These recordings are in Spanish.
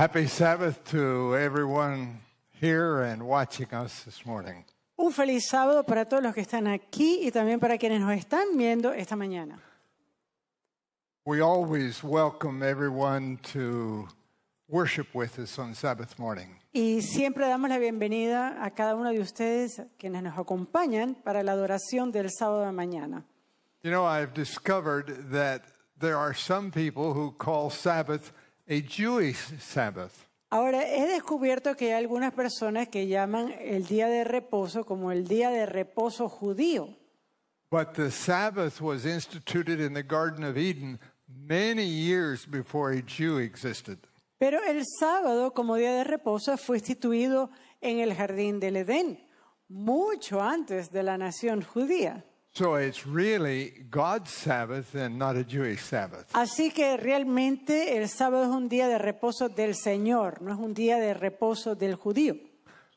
Happy Sabbath to everyone here and watching us this morning. Un feliz sábado para todos los que están aquí y también para quienes nos están viendo esta mañana. We always welcome everyone to worship with us on Sabbath morning. Y siempre damos la bienvenida a cada uno de ustedes quienes nos acompañan para la adoración del sábado de mañana. You know, I've discovered that there are some people who call Sabbath Ahora, he descubierto que hay algunas personas que llaman el día de reposo como el día de reposo judío. Pero el sábado como día de reposo fue instituido en el jardín del Edén, mucho antes de la nación judía. So it's really God's Sabbath and not a Jewish Sabbath. Así que realmente el sábado es un día de reposo del Señor, no es un día de reposo del judío.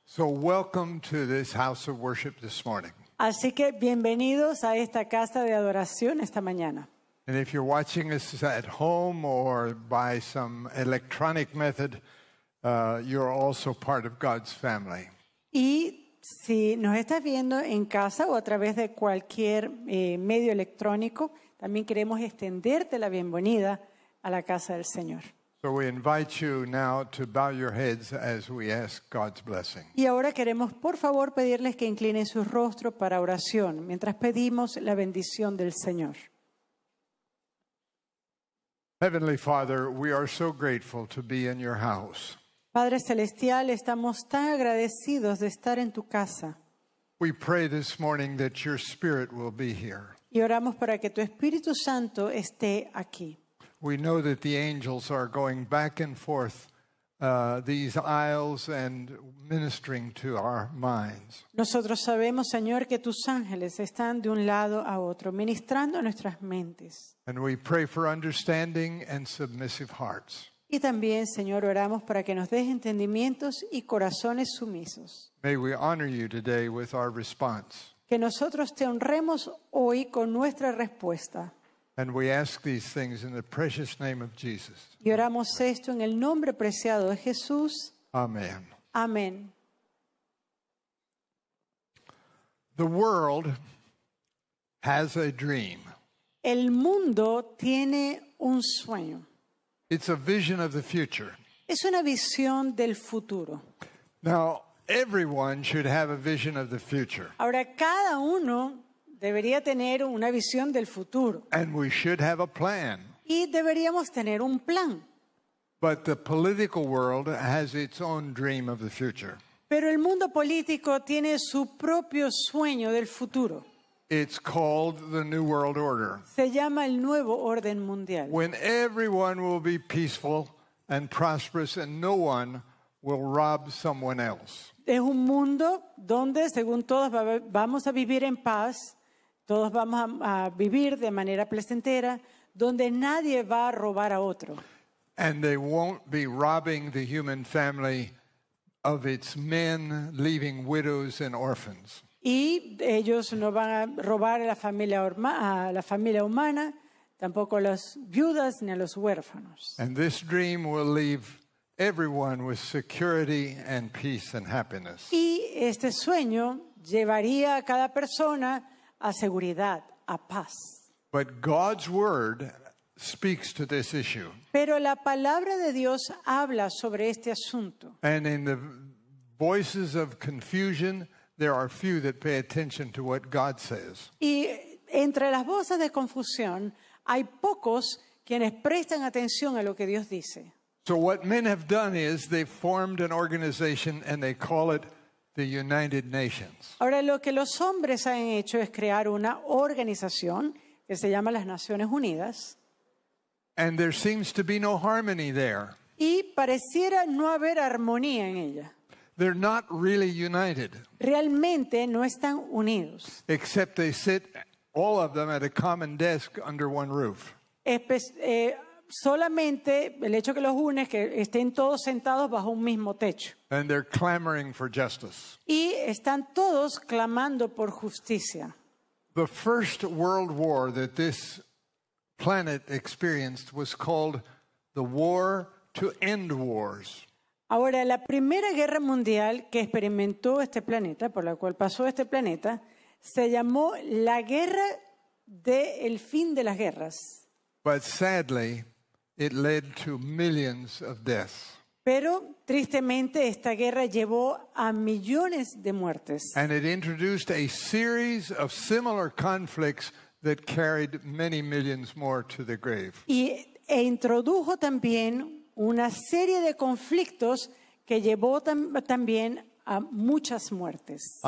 So welcome to this house of worship this morning. Así que bienvenidos a esta casa de adoración esta mañana. And if you're watching us at home or by some electronic method, uh, you're also part of God's family. Y Si nos estás viendo en casa o a través de cualquier eh, medio electrónico, también queremos extenderte la bienvenida a la casa del Señor. Y ahora queremos, por favor, pedirles que inclinen su rostro para oración mientras pedimos la bendición del Señor. Heavenly Father, we are so grateful to be in your house. Padre Celestial, estamos tan agradecidos de estar en tu casa. Y oramos para que tu Espíritu Santo esté aquí. Nosotros sabemos, Señor, que tus ángeles están de un lado a otro, ministrando nuestras mentes. Y oramos por for understanding and submissive y también, Señor, oramos para que nos des entendimientos y corazones sumisos. May we honor you today with our response. Que nosotros te honremos hoy con nuestra respuesta. Y oramos esto en el nombre preciado de Jesús. Amén. Amén. The world has a dream. El mundo tiene un sueño. It's a vision of the future. Es una visión del futuro. Now, everyone should have a vision of the future. Ahora cada uno debería tener una visión del futuro And we should have a plan. y deberíamos tener un plan. But the political world has its own dream of the future. Pero el mundo político tiene su propio sueño del futuro. It's called the New World Order. Se llama el nuevo orden mundial. When everyone will be peaceful and prosperous and no one will rob someone else. Es un mundo donde según todos vamos a vivir en paz, todos vamos a, a vivir de manera placentera, donde nadie va a robar a otro. And they won't be robbing the human family of its men, leaving widows and orphans. y ellos no van a robar a la familia, a la familia humana, tampoco a las viudas ni a los huérfanos. Y este sueño llevaría a cada persona a seguridad, a paz. Pero la palabra de Dios habla sobre este asunto. And in the voices of confusion y entre las voces de confusión hay pocos quienes prestan atención a lo que Dios dice. Ahora lo que los hombres han hecho es crear una organización que se llama las Naciones Unidas. no Y pareciera no haber armonía en ella. They're not really united. Realmente no están unidos. Except they sit all of them at a common desk under one roof. Eh, solamente el hecho que los une es que estén todos sentados bajo un mismo techo. And they're clamoring for justice. Y están todos clamando por justicia. The first world war that this planet experienced was called the war to end wars. Ahora, la primera guerra mundial que experimentó este planeta, por la cual pasó este planeta, se llamó la guerra del fin de las guerras. Pero tristemente esta guerra llevó a millones de muertes. Y e introdujo también una serie de conflictos que llevó también a muchas muertes.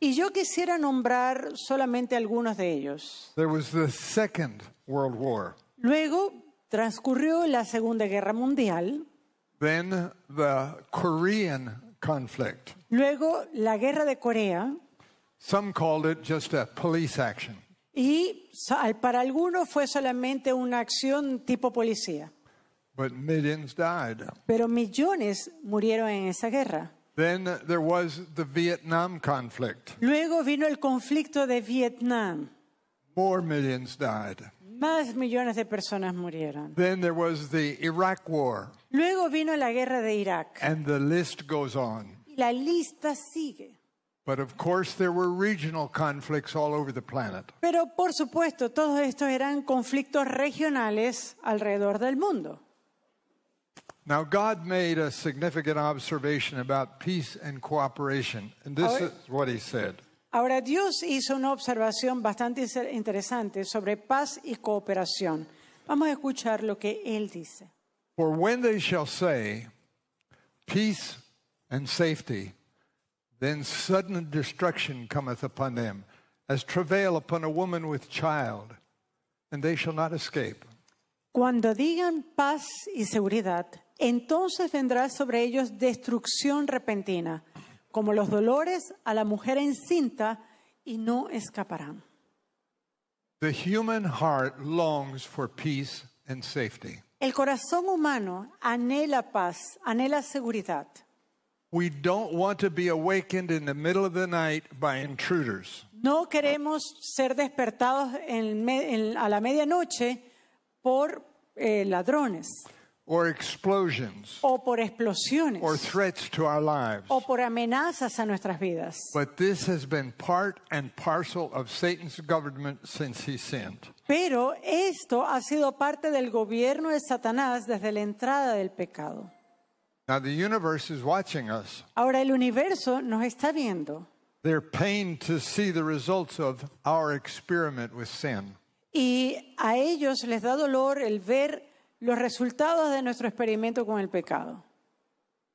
Y yo quisiera nombrar solamente algunos de ellos. Luego transcurrió la Segunda Guerra Mundial. Luego la guerra de Corea. Some called it just a police action. Y para algunos fue solamente una acción tipo policía. Pero millones murieron en esa guerra. Luego vino el conflicto de Vietnam. Más millones de personas murieron. Luego vino la guerra de Irak. Y la lista sigue. But of course there were regional conflicts all over the planet. Pero por supuesto, todos estos eran conflictos regionales alrededor del mundo. Now God made a significant observation about peace and cooperation, and this ahora, is what he said. Ahora Dios hizo una observación bastante interesante sobre paz y cooperación. Vamos a escuchar lo que él dice. For when they shall say peace and safety Then sudden destruction cometh upon them, as travail upon a woman with child, and they shall not escape. Cuando digan paz y seguridad, entonces vendrá sobre ellos destrucción repentina, como los dolores a la mujer encinta, y no escaparán. The human heart longs for peace and safety. El corazón humano anhela paz, anhela seguridad. We don't want to be awakened in the middle of the night by intruders. No queremos ser despertados en, en, a la medianoche por eh, ladrones. Or explosions, o por explosiones or threats to our lives. o por amenazas a nuestras vidas. Pero esto ha sido parte del gobierno de Satanás desde la entrada del pecado. Ahora el universo nos está viendo. They're pained to see the results of our experiment with sin. Y a ellos les da dolor el ver los resultados de nuestro experimento con el pecado.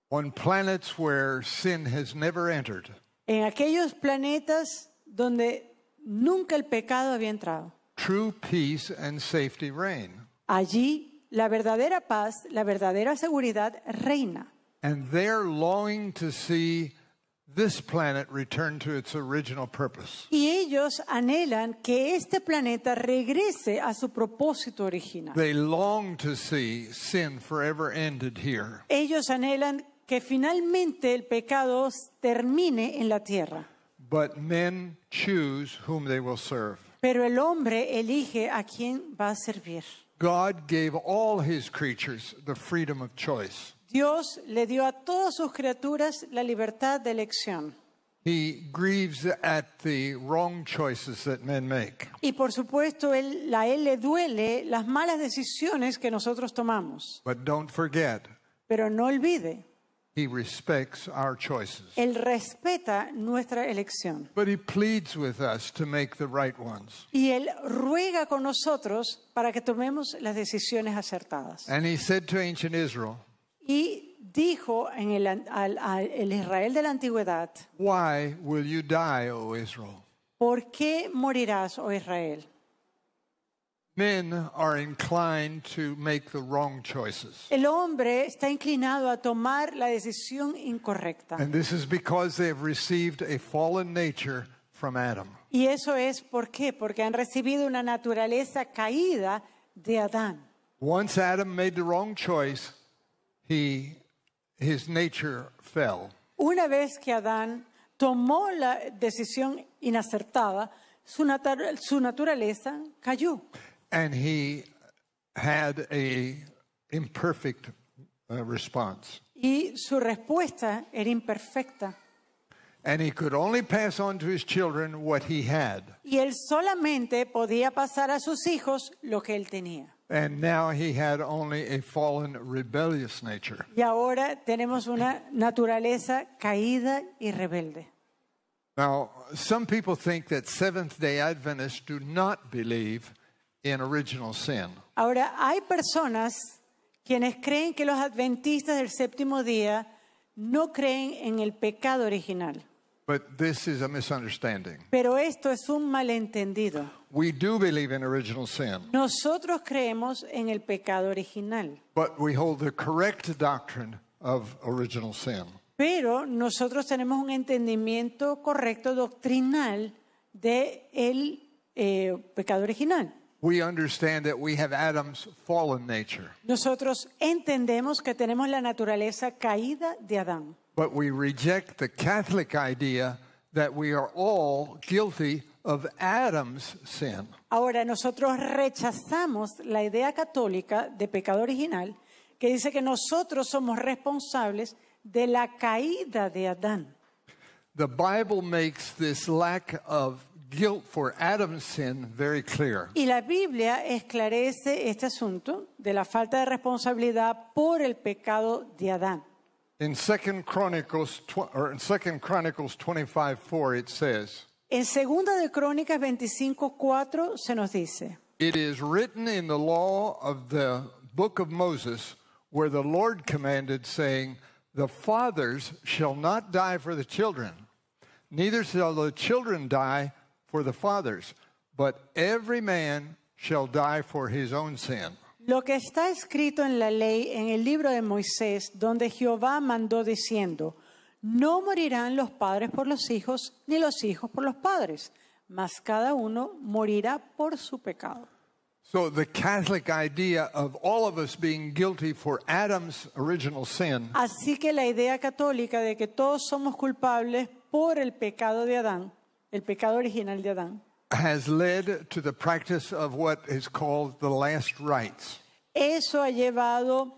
On planets where sin has never entered. En aquellos planetas donde nunca el pecado había entrado. True peace and safety reign. Allí la verdadera paz, la verdadera seguridad reina. and they're longing to see this planet return to its original purpose. Y ellos anhelan que este planeta regrese a su propósito original. They long to see sin forever ended here. Ellos anhelan que finalmente el pecado termine en la tierra. But men choose whom they will serve. Pero el hombre elige a quién va a servir. God gave all his creatures the freedom of choice. Dios le dio a todas sus criaturas la libertad de elección. Y por supuesto, a él le duele las malas decisiones que nosotros tomamos. Pero no olvide, él respeta nuestra elección. Y él ruega con nosotros para que tomemos las decisiones acertadas. Israel, y dijo en el, al, el Israel de la antigüedad, Why will you die, O Israel? ¿por qué morirás, oh Israel? Men are inclined to make the wrong choices. El hombre está inclinado a tomar la decisión incorrecta. And this is because they have received a fallen nature from Adam. Y eso es por qué? Porque han recibido una naturaleza caída de Adán. Once Adam made the wrong choice, he, his nature fell. Una vez que Adán tomó la decisión inacertada, su, naturaleza cayó. And he had imperfect uh, response. Y su respuesta era imperfecta. And he could only pass on to his children what he had. Y él solamente podía pasar a sus hijos lo que él tenía. And now he had only a fallen, rebellious nature. Y ahora tenemos una naturaleza caída y rebelde. Now, some people think that Seventh-day Adventists do not believe in original sin. Ahora hay personas quienes creen que los adventistas del séptimo día no creen en el pecado original. Pero esto es un malentendido. Nosotros creemos en el pecado original. Pero nosotros tenemos un entendimiento correcto doctrinal de el eh, pecado original. Nosotros entendemos que tenemos la naturaleza caída de Adán but reject the idea Ahora nosotros rechazamos la idea católica de pecado original que dice que nosotros somos responsables de la caída de Adán. The Bible makes this lack of guilt for Adam's sin very clear. Y la Biblia esclarece este asunto de la falta de responsabilidad por el pecado de Adán. In Second Chronicles, or in Second Chronicles 25, 4, it says. En de Crónicas se nos dice. It is written in the law of the book of Moses, where the Lord commanded, saying, "The fathers shall not die for the children, neither shall the children die for the fathers, but every man shall die for his own sin." Lo que está escrito en la ley, en el libro de Moisés, donde Jehová mandó diciendo, no morirán los padres por los hijos, ni los hijos por los padres, mas cada uno morirá por su pecado. Así que la idea católica de que todos somos culpables por el pecado de Adán, el pecado original de Adán. has led to the practice of what is called the last rites. Eso ha llevado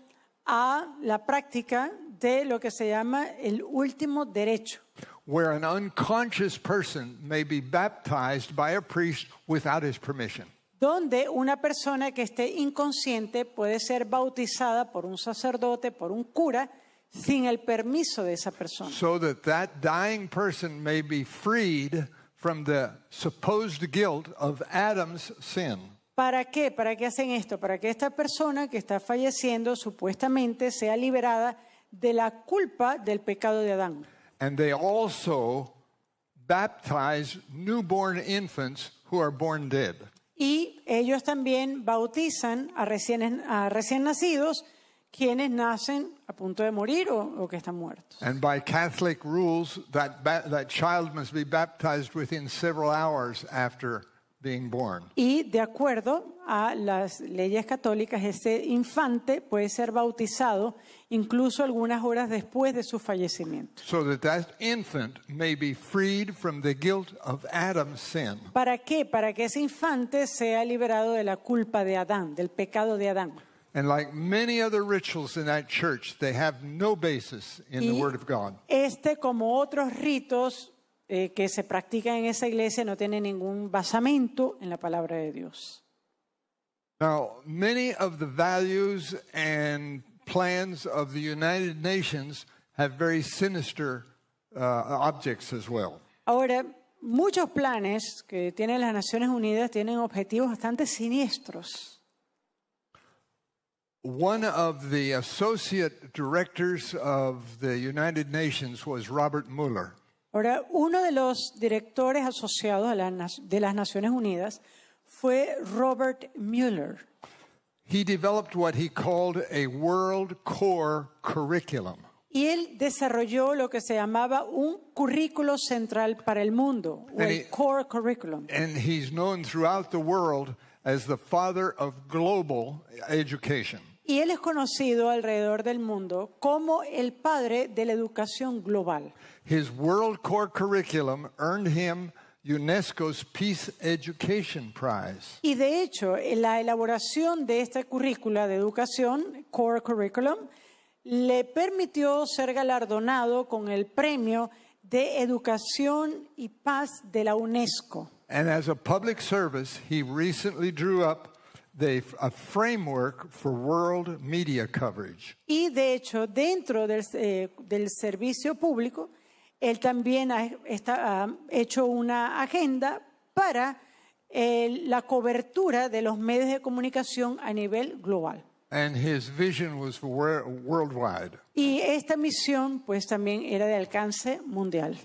a la práctica de lo que se llama el último derecho. Where an unconscious person may be baptized by a priest without his permission. Donde una persona que esté inconsciente puede ser bautizada por un sacerdote, por un cura, sin el permiso de esa persona. So that that dying person may be freed from the supposed guilt of Adam's sin. ¿Para qué? ¿Para qué hacen esto? Para que esta persona que está falleciendo supuestamente sea liberada de la culpa del pecado de Adán. Y ellos también bautizan a recién, a recién nacidos quienes nacen a punto de morir o, que está muerto. Y de acuerdo a las leyes católicas, ese infante puede ser bautizado incluso algunas horas después de su fallecimiento. ¿Para qué? Para que ese infante sea liberado de la culpa de Adán, del pecado de Adán. And like many other rituals in that church, they have no basis in the Word of God. Este, como otros ritos eh, que se practican en esa iglesia, no tiene ningún basamento en la palabra de Dios. Now, many of the values and plans of the United Nations have very sinister uh, objects as well. Ahora, muchos planes que tienen las Naciones Unidas tienen objetivos bastante siniestros. One of the associate directors of the United Nations was Robert Mueller. Ahora, uno de los directores asociados de las Naciones Unidas fue Robert Mueller. He developed what he called a world core curriculum. y él desarrolló lo que se llamaba un currículo central para el mundo, o el he, core curriculum. And he's known throughout the world as the father of global education. y él es conocido alrededor del mundo como el padre de la educación global. Y de hecho, la elaboración de esta currícula de educación, Core Curriculum, le permitió ser galardonado con el premio de Educación y Paz de la UNESCO. And as a public service, he recently drew up a framework for world media coverage. Y de hecho, dentro del, eh, servicio público, él también ha, hecho una agenda para eh, la cobertura de los medios de comunicación a nivel global. vision worldwide. Y esta misión, pues, también era de alcance mundial.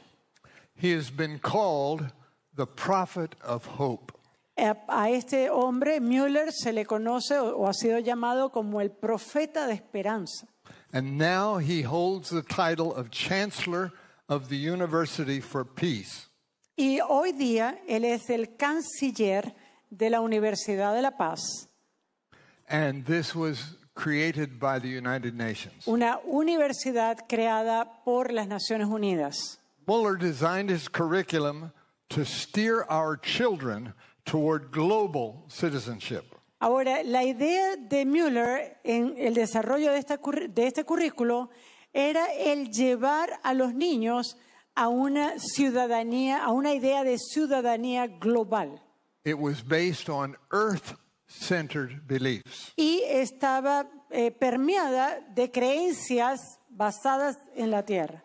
He has been called the prophet of hope. Eh, a este hombre, Müller, se le conoce o ha sido llamado como el profeta de esperanza. Y hoy día él es el canciller de la Universidad de la Paz. Una universidad creada por las Naciones Unidas. Muller designed his curriculum to steer our children toward global citizenship. Ahora, la idea de Mueller en el desarrollo de, de este currículo era el llevar a los niños a una ciudadanía, a una idea de ciudadanía global. It was based on earth-centered beliefs. Y estaba eh, permeada de creencias basadas en la tierra.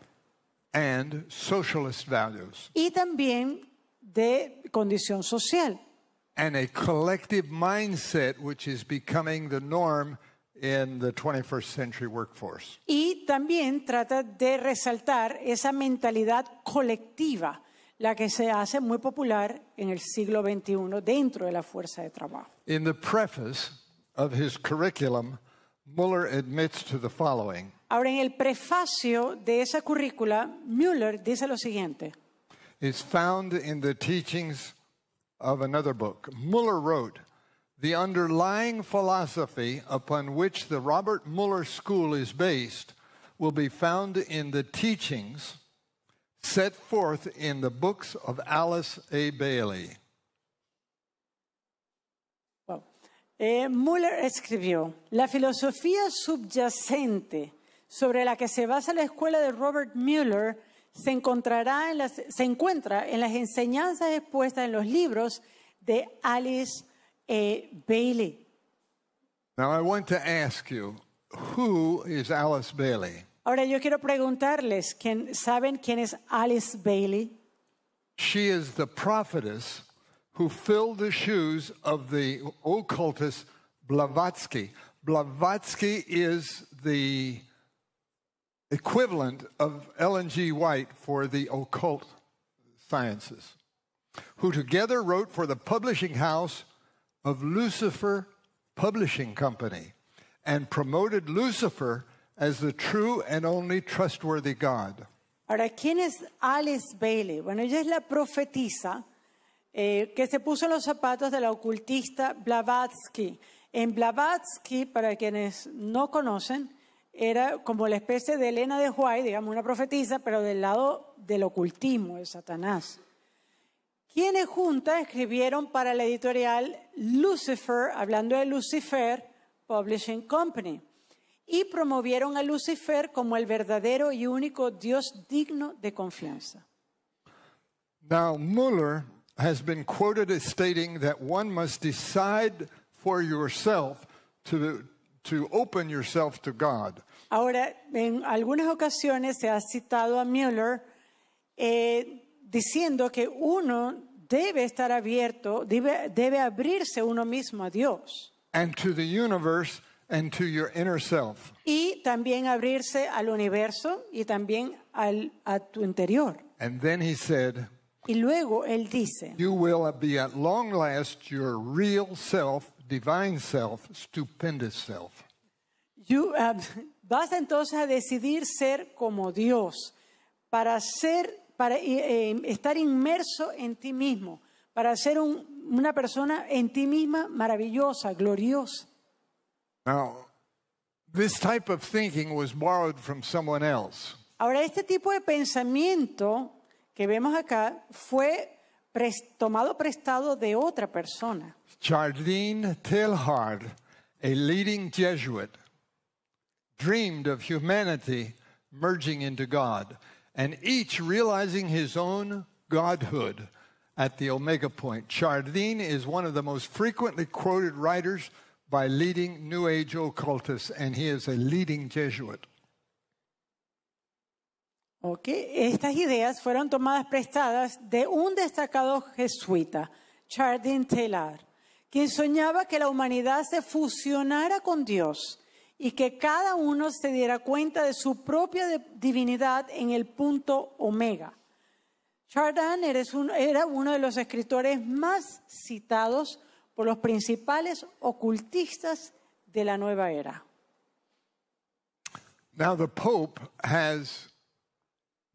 And socialist values. Y también de condición social and a collective mindset which is becoming the norm in the 21st century workforce. Y también trata de resaltar esa mentalidad colectiva, la que se hace muy popular en el siglo XXI dentro de la fuerza de trabajo. In the preface of his curriculum, müller admits to the following. Ahora en el prefacio de esa currícula, Müller dice lo siguiente. It's found in the teachings of another book. Muller wrote, The underlying philosophy upon which the Robert Muller School is based will be found in the teachings set forth in the books of Alice A. Bailey. Well, eh, Muller escribió, La filosofía subyacente sobre la que se basa la escuela de Robert Muller se, encontrará en las, se encuentra en las enseñanzas expuestas en los libros de Alice eh, Bailey. Now I want to ask you, who is Bailey? Ahora yo quiero preguntarles, ¿quién, ¿saben quién es Alice Bailey? She is the prophetess who filled the shoes of the occultist Blavatsky. Blavatsky is the equivalent of Ellen G. White for the occult sciences, who together wrote for the publishing house of Lucifer Publishing Company and promoted Lucifer as the true and only trustworthy God. Ahora, ¿quién es Alice Bailey? Bueno, ella es la profetisa eh, que se puso en los zapatos de la ocultista Blavatsky. En Blavatsky, para quienes no conocen, era como la especie de Elena de Huay, digamos, una profetisa, pero del lado del ocultismo de Satanás. Quienes juntas escribieron para la editorial Lucifer, hablando de Lucifer Publishing Company, y promovieron a Lucifer como el verdadero y único Dios digno de confianza. Now, Mueller has been quoted as stating that one must decide for yourself to to open yourself to God. Ahora, en algunas ocasiones se ha citado a Mueller eh, diciendo que uno debe estar abierto, debe, abrirse uno mismo a Dios. Y también abrirse al universo y también a tu interior. y luego él dice, you will be at long last your real self divine self, stupendous self. You, vas entonces a decidir ser como Dios, para ser, para eh, em, estar inmerso en ti mismo, para ser una persona en ti misma maravillosa, gloriosa. Ahora este tipo de pensamiento que vemos acá fue Chardin tomado prestado de otra persona. Jardine Teilhard, a leading Jesuit, dreamed of humanity merging into God, and each realizing his own godhood at the omega point. Chardin is one of the most frequently quoted writers by leading New Age occultists, and he is a leading Jesuit. estas ideas fueron tomadas prestadas de un destacado jesuita, Chardin Taylor, quien soñaba que la humanidad se fusionara con Dios y que cada uno se diera cuenta de su propia divinidad en el punto omega. Chardin era uno de los escritores más citados por los principales ocultistas de la nueva era. Now the Pope has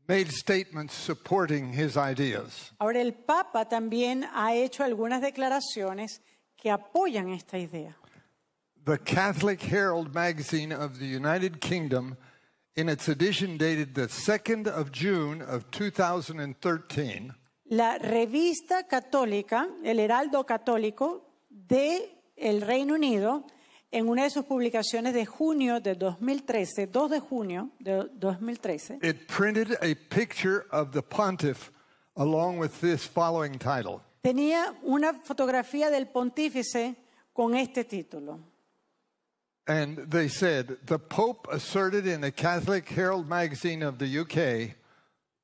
made statements supporting his ideas. Ahora el Papa también ha hecho algunas declaraciones que apoyan esta idea. The Catholic Herald magazine of the United Kingdom in its edition dated the 2nd of June of 2013 La revista católica, el Heraldo Católico de el Reino Unido en una de sus publicaciones de junio de 2013, 2 de junio de 2013, tenía una fotografía del pontífice con este título. And they said the Pope asserted in a Catholic Herald magazine of the UK,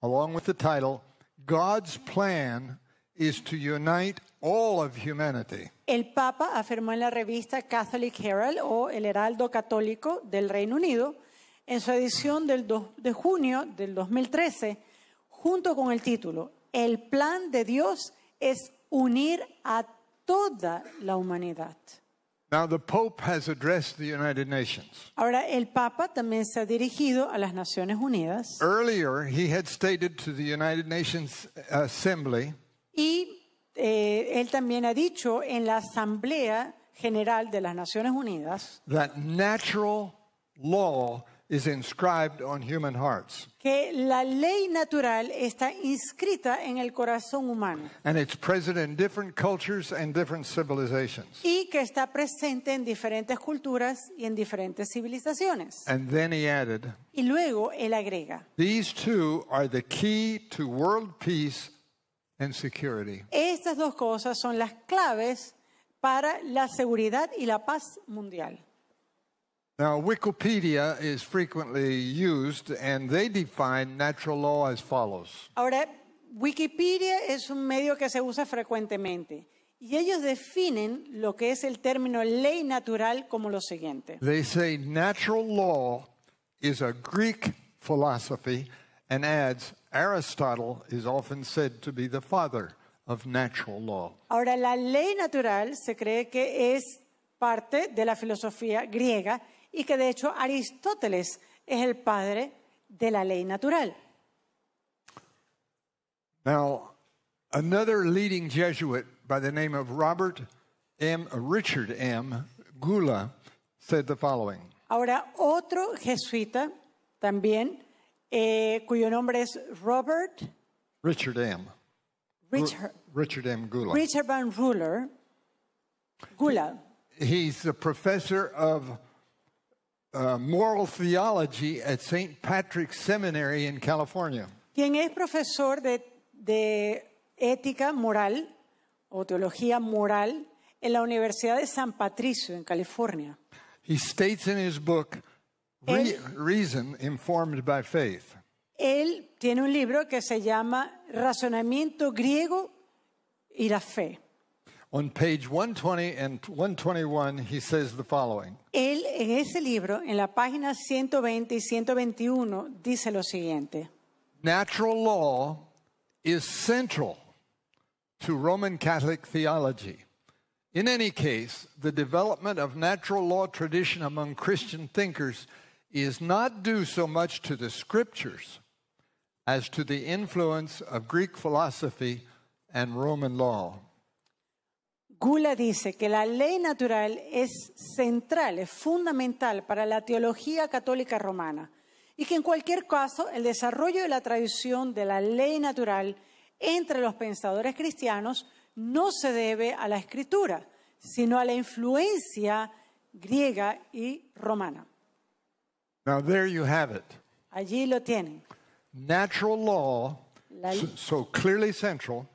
along with the title, God's plan is to unite all of humanity. El Papa afirmó en la revista Catholic Herald o El Heraldo Católico del Reino Unido en su edición del 2 de junio del 2013 junto con el título El plan de Dios es unir a toda la humanidad. Ahora el Papa también se ha dirigido a las Naciones Unidas. Earlier he had stated to the United Nations uh, Assembly y eh, él también ha dicho en la Asamblea General de las Naciones Unidas que la ley natural está inscrita en el corazón humano y que está presente en diferentes culturas y en diferentes civilizaciones. Y luego él agrega, These two are the key to world peace and security. Estas dos cosas son las claves para la seguridad y la paz mundial. Now, Wikipedia is frequently used, and they define natural law as follows. Ahora, Wikipedia es un medio que se usa frecuentemente. Y ellos definen lo que es el término ley natural como lo siguiente. They say natural law is a Greek philosophy and adds Aristotle is often said to be the father of natural law. Ahora la ley natural se cree que es parte de la filosofía griega y que de hecho Aristóteles es el padre de la ley natural. Now, another leading Jesuit by the name of Robert M. Richard M. Gula said the following. Ahora otro jesuita también eh, cuyo nombre es Robert Richard M. Richard, Richard M. Gula. Richard Van Ruler. Gula. He's the professor of uh, moral theology at St. Patrick's Seminary in California. Quien es profesor de, de ética moral o teología moral en la Universidad de San Patricio en California. He states in his book Re reason informed by faith. Él tiene un libro que se llama Razonamiento griego y la fe. On page 120 and 121 he says the following. Él en ese libro en la página 120 y 121 dice lo siguiente. Natural law is central to Roman Catholic theology. In any case, the development of natural law tradition among Christian thinkers is not due so much to the scriptures as to the influence of Greek philosophy and Roman law. Gula dice que la ley natural es central, es fundamental para la teología católica romana y que en cualquier caso el desarrollo de la tradición de la ley natural entre los pensadores cristianos no se debe a la escritura, sino a la influencia griega y romana. Now there you have it. Allí lo tienen. Natural law, so, so clearly central.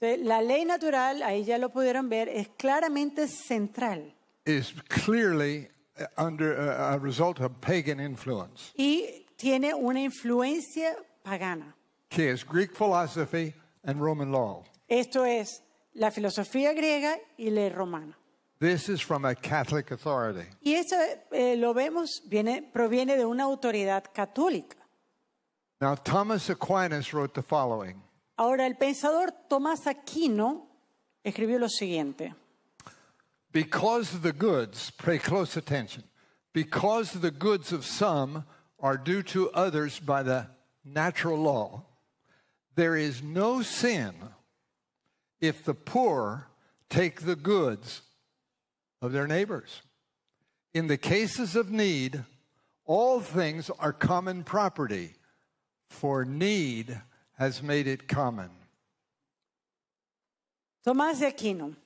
La ley natural, ahí ya lo pudieron ver, es claramente central. Is clearly uh, under a, uh, a result of pagan influence. Y tiene una influencia pagana. Que es Greek philosophy and Roman law. Esto es la filosofía griega y la romana. This is from a Catholic authority. Y eso eh, lo vemos, viene, proviene de una autoridad católica. Now, Thomas Aquinas wrote the following Ahora, el pensador Tomás Aquino escribió lo siguiente. Because the goods, pay close attention, because the goods of some are due to others by the natural law, there is no sin if the poor take the goods of their neighbors. In the cases of need, all things are common property, for need has made it common. Tomás de Aquino.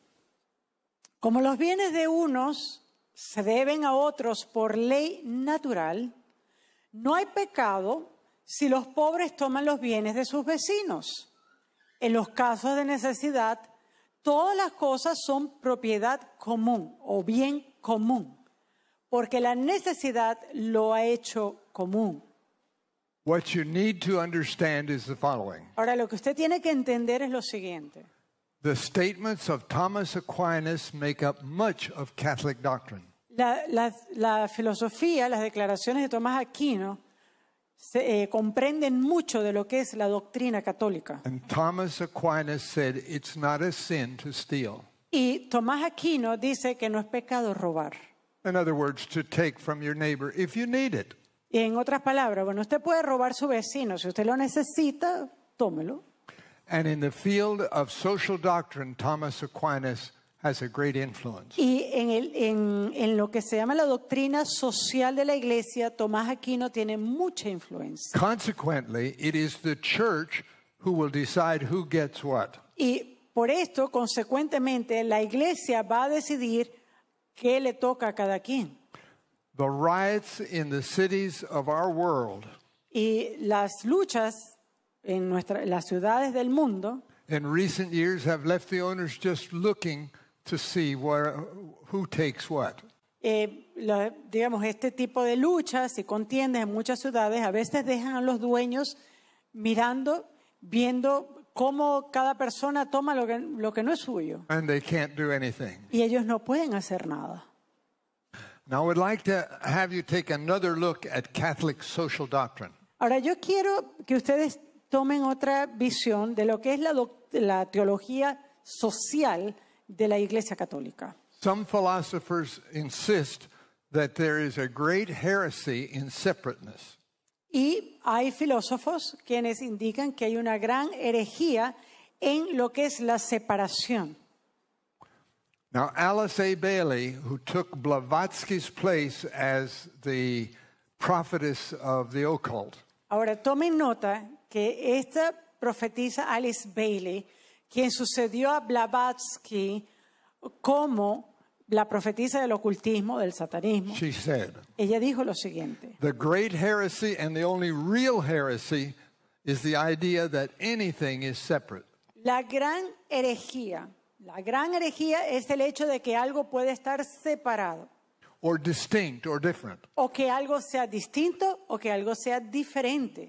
Como los bienes de unos se deben a otros por ley natural, no hay pecado si los pobres toman los bienes de sus vecinos. En los casos de necesidad, todas las cosas son propiedad común o bien común, porque la necesidad lo ha hecho común. Ahora lo que usted tiene que entender es lo siguiente. The statements of Thomas Aquinas make up much La, la filosofía, las declaraciones de Tomás Aquino eh, comprenden mucho de lo que es la doctrina católica. Y Tomás Aquino dice que no es pecado robar. Y en otras palabras, bueno, usted puede robar su vecino, si usted lo necesita, tómelo. el campo de la doctrina social Tomás Thomas Has a great influence. Y en, el, en, en lo que se llama la doctrina social de la iglesia, Tomás Aquino tiene mucha influencia. Consequently, it is the church who will decide who gets what. Y por esto, consecuentemente, la iglesia va a decidir qué le toca a cada quien. The riots in the cities of our world. Y las luchas en nuestra, las ciudades del mundo. In recent years have left the owners just looking to see who takes what. Eh, digamos, este tipo de luchas y contiendas en muchas ciudades a veces dejan a los dueños mirando, viendo cómo cada persona toma lo que, lo que no es suyo. Y ellos no pueden hacer nada. Ahora, yo quiero que ustedes tomen otra visión de lo que es la, la teología social de la Iglesia Católica. Y hay filósofos quienes indican que hay una gran herejía en lo que es la separación. Ahora tomen nota que esta profetisa Alice Bailey quien sucedió a Blavatsky como la profetisa del ocultismo, del satanismo. ella dijo lo siguiente. La gran herejía, la gran herejía es el hecho de que algo puede estar separado. O que algo sea distinto o que algo sea diferente.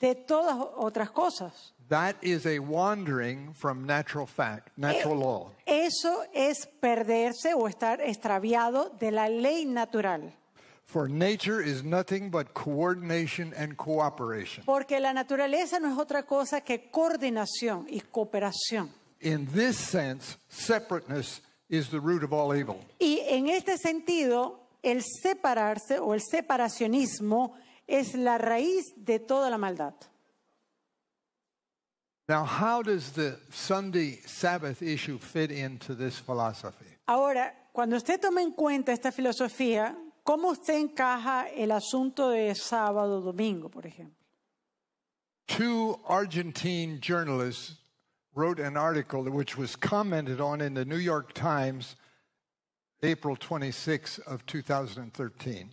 De todas otras cosas. Eso es perderse o estar extraviado de la ley natural. Porque la naturaleza no es otra cosa que coordinación y cooperación. In Y en este sentido, el separarse o el separacionismo es la raíz de toda la maldad. Now, how does the Sunday Sabbath issue fit into this philosophy? Ahora, cuando usted toma en cuenta esta filosofía, ¿cómo usted encaja el asunto de sábado domingo, por ejemplo? Two Argentine journalists wrote an article which was commented on in the New York Times April 26 of 2013.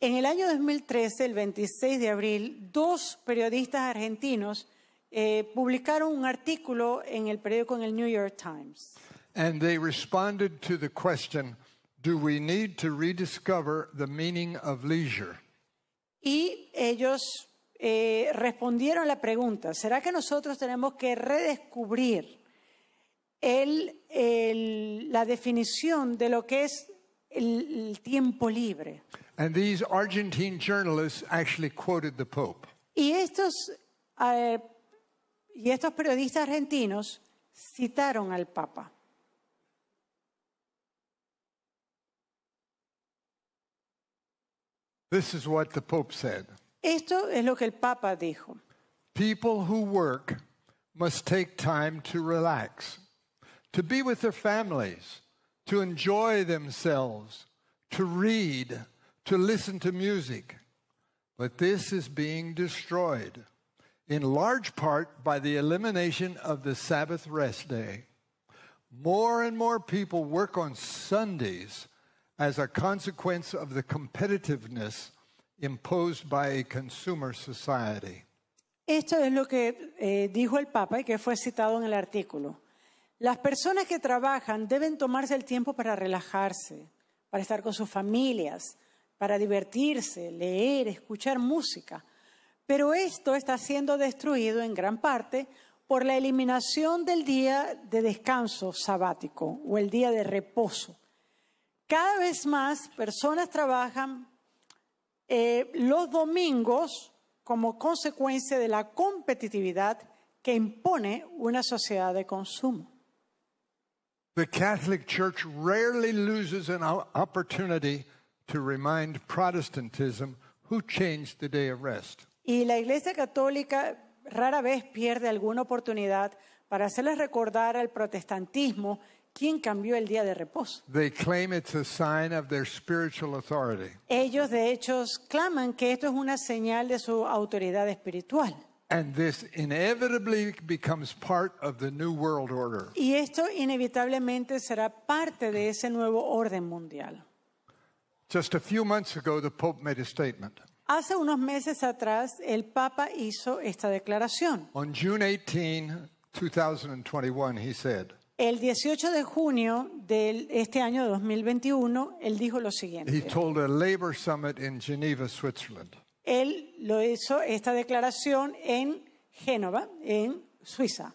En el año 2013, el 26 de abril, dos periodistas argentinos eh, publicaron un artículo en el periódico en el New York Times. And they responded to the question, do we need to rediscover the meaning of leisure? Y ellos eh, respondieron la pregunta, ¿será que nosotros tenemos que redescubrir el, el, la definición de lo que es el, el tiempo libre? And these Argentine journalists actually quoted the Pope. Y estos eh, Y estos periodistas argentinos citaron al Papa. This is what the Pope said. Esto es lo que el Papa dijo. People who work must take time to relax, to be with their families, to enjoy themselves, to read, to listen to music. But this is being destroyed. in large part by the elimination of the Sabbath rest day. More and more people work on Sundays as a consequence of the competitiveness imposed by a consumer society. Esto es lo que eh, dijo el Papa y que fue citado en el artículo. Las personas que trabajan deben tomarse el tiempo para relajarse, para estar con sus familias, para divertirse, leer, escuchar música pero esto está siendo destruido en gran parte por la eliminación del día de descanso sabático o el día de reposo. Cada vez más personas trabajan eh, los domingos como consecuencia de la competitividad que impone una sociedad de consumo. The Catholic Church rarely loses an opportunity to remind Protestantism who changed the day of rest. Y la Iglesia Católica rara vez pierde alguna oportunidad para hacerles recordar al protestantismo quién cambió el día de reposo. Ellos de hecho claman que esto es una señal de su autoridad espiritual. Y esto inevitablemente será parte de ese nuevo orden mundial. Just a few months ago the Pope made a statement. Hace unos meses atrás, el Papa hizo esta declaración. On June 18, 2021, el 18 de junio de este año 2021, él dijo lo siguiente. Él lo hizo esta declaración en Génova, en Suiza.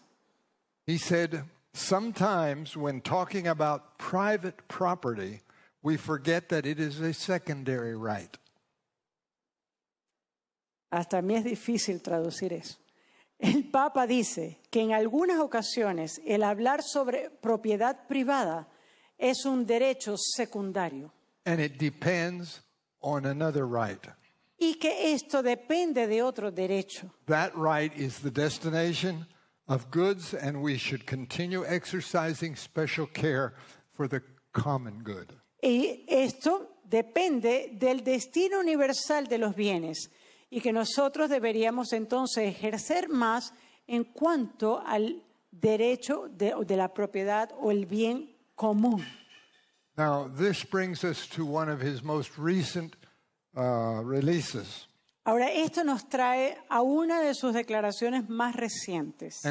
He said, sometimes when talking about private property, we forget that it is a secondary right. Hasta a mí es difícil traducir eso. El Papa dice que en algunas ocasiones el hablar sobre propiedad privada es un derecho secundario. Y que esto depende de otro derecho. That Y esto depende del destino universal de los bienes y que nosotros deberíamos entonces ejercer más en cuanto al derecho de, la propiedad o el bien común. Ahora, esto nos trae a una de sus declaraciones más recientes.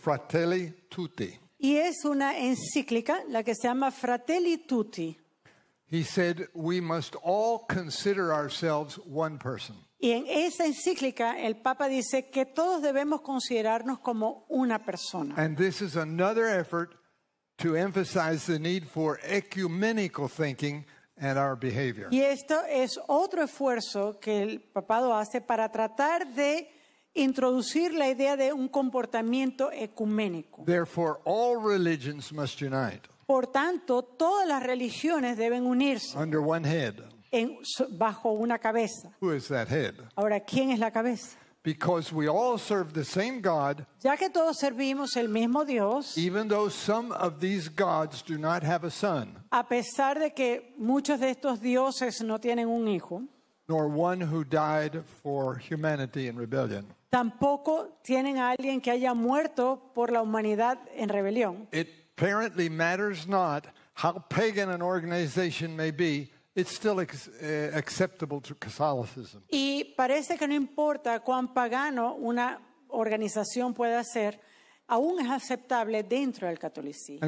Fratelli Tutti. Y es una encíclica, la que se llama Fratelli Tutti. He said, we must all consider ourselves one person. Y en esa encíclica el Papa dice que todos debemos considerarnos como una persona. And this is another effort to emphasize the need for ecumenical thinking and our behavior. Y esto es otro esfuerzo que el papado hace para tratar de introducir la idea de un comportamiento ecuménico. Therefore all religions must unite. Por tanto, todas las religiones deben unirse bajo una cabeza. Ahora, ¿quién es la cabeza? ya que todos servimos el mismo Dios, a pesar de que muchos de estos dioses no tienen un hijo, Tampoco tienen a alguien que haya muerto por la humanidad en rebelión apparently Y parece que no importa cuán pagano una organización pueda ser, aún es aceptable dentro del catolicismo.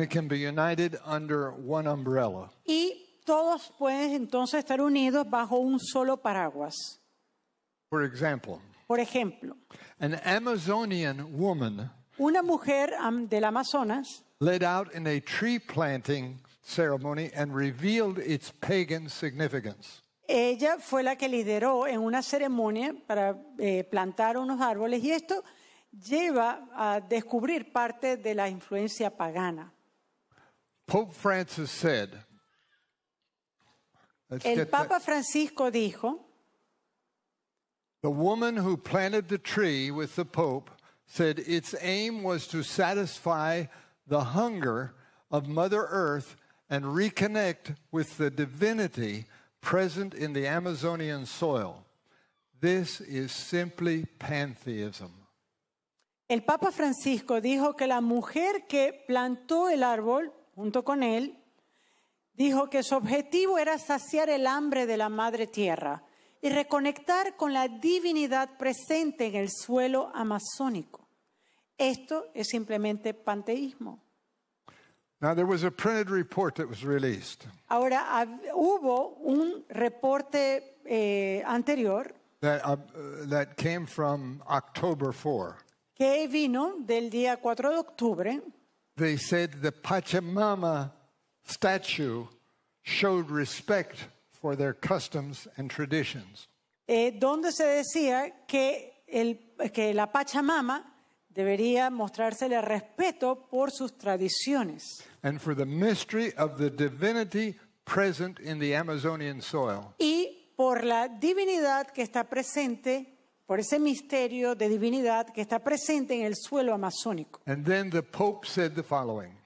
Y todos pueden entonces estar unidos bajo un solo paraguas. Por ejemplo, una mujer del Amazonas led out in a tree planting ceremony and revealed its pagan significance. Ella fue la que lideró en una ceremonia para eh, plantar unos árboles y esto lleva a descubrir parte de la influencia pagana. Pope Francis said, El Papa Francisco dijo, The woman who planted the tree with the Pope said its aim was to satisfy the hunger of Mother Earth and reconnect with the divinity present in the Amazonian soil. This is simply pantheism. El Papa Francisco dijo que la mujer que plantó el árbol junto con él dijo que su objetivo era saciar el hambre de la madre tierra y reconectar con la divinidad presente en el suelo amazónico. Esto es simplemente panteísmo. Now there was a printed report that was released Ahora hubo un reporte eh, anterior that, uh, that came from October 4. que vino del día 4 de octubre They said the Pachamama statue showed respect for their customs and traditions. eh, donde se decía que, el- que la Pachamama debería mostrársele respeto por sus tradiciones. Y por la divinidad que está presente, por ese misterio de divinidad que está presente en el suelo amazónico.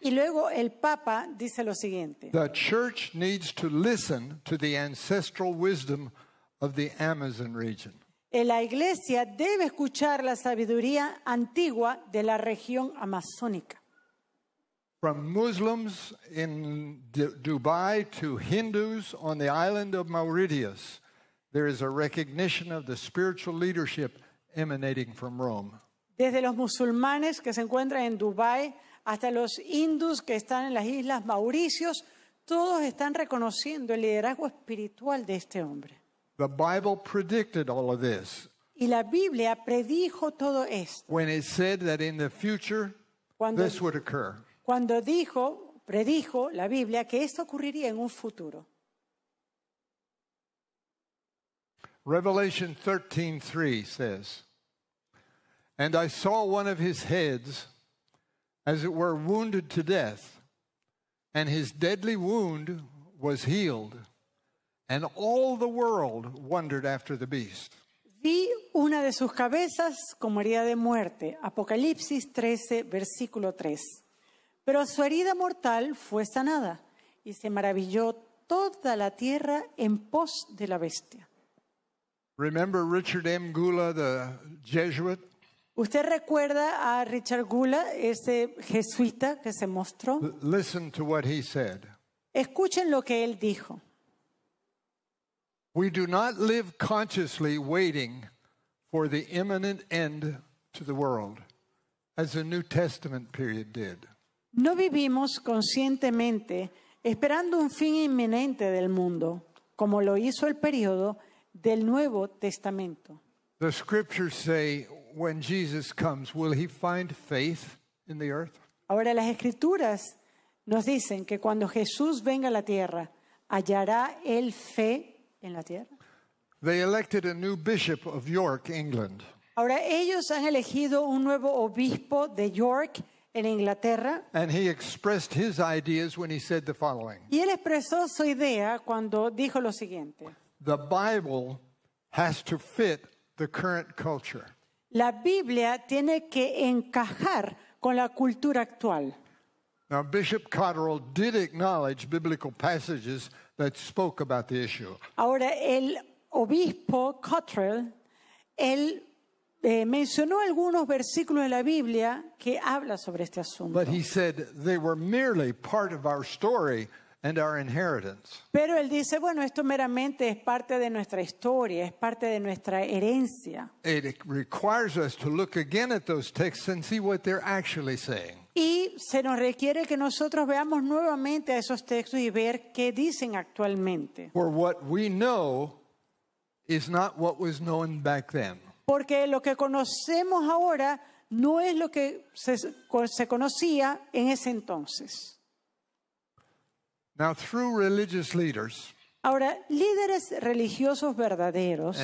Y luego el Papa dice lo siguiente. La church necesita escuchar la to the ancestral wisdom of the Amazon la iglesia debe escuchar la sabiduría antigua de la región amazónica. Desde los musulmanes que se encuentran en Dubai hasta los hindus que están en las islas Mauricios, todos están reconociendo el liderazgo espiritual de este hombre. The Bible predicted all of this. Y la Biblia predijo todo esto. When it said that in the future Cuando- this would occur. Cuando dijo, predijo la Biblia que esto ocurriría en un futuro. Revelation 13:3 says, "And I saw one of his heads as it were wounded to death, and his deadly wound was healed." And all the world wondered after the beast. Vi una de sus cabezas como herida de muerte. Apocalipsis 13, versículo 3. Pero su herida mortal fue sanada y se maravilló toda la tierra en pos de la bestia. Remember Richard M. Gula, the Jesuit? ¿Usted recuerda a Richard Gula, ese jesuita que se mostró? listen to what he said. Escuchen lo que él dijo. We do not live consciously waiting for the imminent end to the world, as the New Testament period did. No vivimos conscientemente esperando un fin inminente del mundo, como lo hizo el periodo del Nuevo Testamento. The scriptures say, when Jesus comes, will he find faith in the earth? Ahora las escrituras nos dicen que cuando Jesús venga a la tierra, hallará él fe la tierra. Ahora ellos han elegido un nuevo obispo de York en Inglaterra. Y él expresó su idea cuando dijo lo siguiente. La Biblia tiene que encajar con la cultura actual. Now, Bishop Cotterell did acknowledge biblical passages that spoke about the issue. Ahora, el obispo Cotterell, él eh, mencionó algunos versículos de la Biblia que habla sobre este asunto. But he said they were merely part of our story and our inheritance. Pero él dice, bueno, esto meramente es parte de nuestra historia, es parte de nuestra herencia. It requires us to look again at those texts and see what they're actually saying. Y se nos requiere que nosotros veamos nuevamente a esos textos y ver qué dicen actualmente. Porque lo que conocemos ahora no es lo que se, conocía en ese entonces. Ahora, líderes religiosos verdaderos